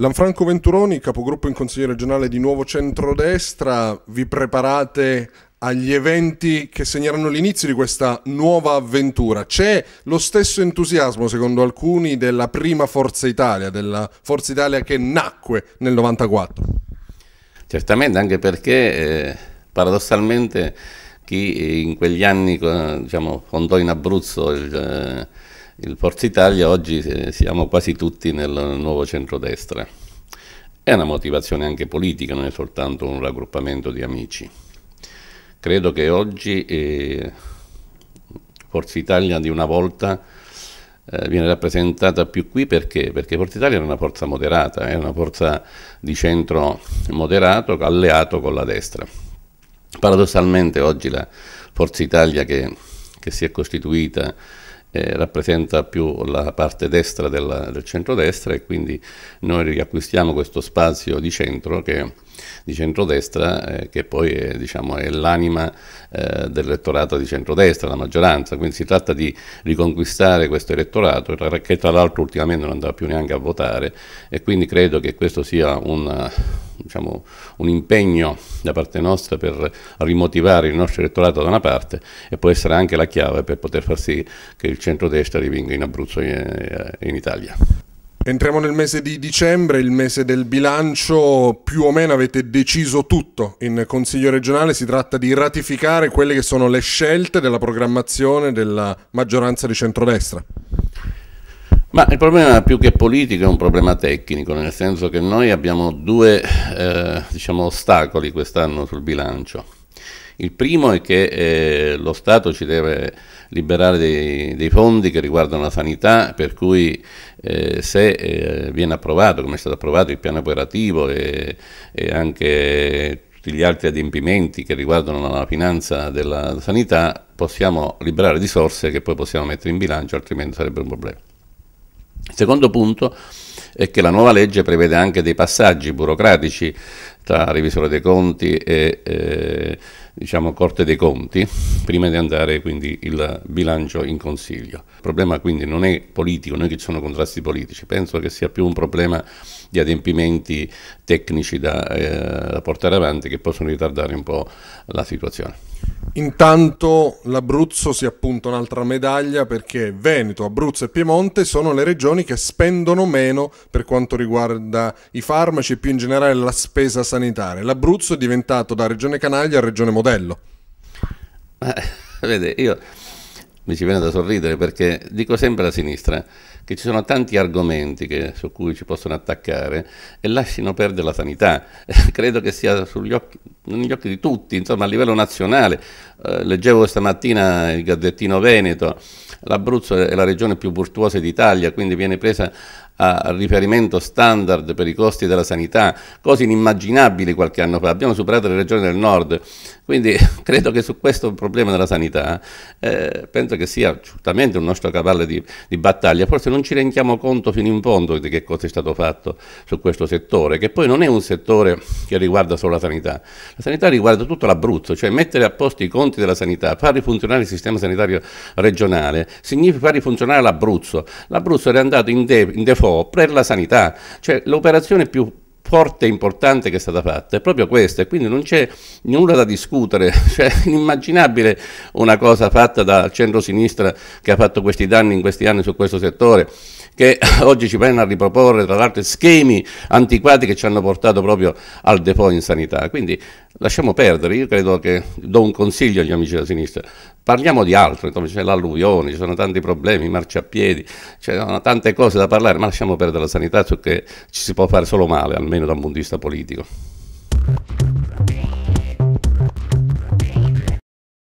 Lanfranco Venturoni, capogruppo in Consiglio regionale di Nuovo Centrodestra, vi preparate agli eventi che segneranno l'inizio di questa nuova avventura. C'è lo stesso entusiasmo, secondo alcuni, della prima Forza Italia, della Forza Italia che nacque nel 94. Certamente, anche perché eh, paradossalmente chi in quegli anni diciamo, fondò in Abruzzo il... Eh, il Forza Italia oggi eh, siamo quasi tutti nel nuovo centrodestra. È una motivazione anche politica, non è soltanto un raggruppamento di amici. Credo che oggi eh, Forza Italia di una volta eh, viene rappresentata più qui perché? Perché Forza Italia era una forza moderata, è una forza di centro moderato alleato con la destra. Paradossalmente oggi la Forza Italia che, che si è costituita eh, rappresenta più la parte destra della, del centrodestra e quindi noi riacquistiamo questo spazio di centro che di centrodestra eh, che poi è, diciamo, è l'anima eh, dell'elettorato di centrodestra, la maggioranza, quindi si tratta di riconquistare questo elettorato che tra l'altro ultimamente non andava più neanche a votare e quindi credo che questo sia un, diciamo, un impegno da parte nostra per rimotivare il nostro elettorato da una parte e può essere anche la chiave per poter far sì che il centrodestra rivinga in Abruzzo e eh, in, in Italia. Entriamo nel mese di dicembre, il mese del bilancio, più o meno avete deciso tutto in Consiglio regionale, si tratta di ratificare quelle che sono le scelte della programmazione della maggioranza di centrodestra. Ma il problema più che politico è un problema tecnico, nel senso che noi abbiamo due eh, diciamo, ostacoli quest'anno sul bilancio. Il primo è che eh, lo Stato ci deve liberare dei, dei, fondi che riguardano la sanità, per cui eh, se eh, viene approvato, come è stato approvato il piano operativo e, e anche tutti gli altri adempimenti che riguardano la finanza della sanità, possiamo liberare risorse che poi possiamo mettere in bilancio, altrimenti sarebbe un problema. Il secondo punto è che la nuova legge prevede anche dei passaggi burocratici tra revisore dei conti e eh, diciamo, Corte dei Conti prima di andare quindi il bilancio in Consiglio. Il problema quindi non è politico, non è che ci sono contrasti politici, penso che sia più un problema di adempimenti tecnici da, eh, da portare avanti che possono ritardare un po' la situazione. Intanto l'Abruzzo si appunta un'altra medaglia perché Veneto, Abruzzo e Piemonte sono le regioni che spendono meno per quanto riguarda i farmaci e più in generale la spesa sanitaria. L'Abruzzo è diventato da regione canaglia a regione moderna cervello. Ma, eh, vede, io mi ci viene da sorridere perché dico sempre a sinistra che ci sono tanti argomenti che, su cui ci possono attaccare e lasciano perdere la sanità. Credo che sia occhi, negli occhi di tutti, insomma a livello nazionale. Eh, leggevo stamattina il Gazzettino Veneto, l'Abruzzo è la regione più virtuosa d'Italia, quindi viene presa a riferimento standard per i costi della sanità, cose inimmaginabili qualche anno fa. Abbiamo superato le regioni del nord, quindi credo che su questo problema della sanità eh, penso che sia certamente un nostro cavallo di, di, battaglia. Forse non ci rendiamo conto fino in fondo di che cosa è stato fatto su questo settore, che poi non è un settore che riguarda solo la sanità. La sanità riguarda tutto l'Abruzzo, cioè mettere a posto i conti della sanità, far rifunzionare il sistema sanitario regionale, significa far rifunzionare l'Abruzzo. L'Abruzzo era andato in, de in default per la sanità. Cioè l'operazione più forte e importante che è stata fatta è proprio questa e quindi non c'è nulla da discutere, cioè è inimmaginabile una cosa fatta dal centro-sinistra che ha fatto questi danni in questi anni su questo settore che oggi ci vengono a riproporre tra l'altro schemi antiquati che ci hanno portato proprio al default in sanità. Quindi lasciamo perdere, io credo che do un consiglio agli amici della sinistra, parliamo di altro, c'è l'alluvione, ci sono tanti problemi, marciapiedi, ci sono tante cose da parlare, ma lasciamo perdere la sanità, cioè che ci si può fare solo male, almeno da un punto di vista politico.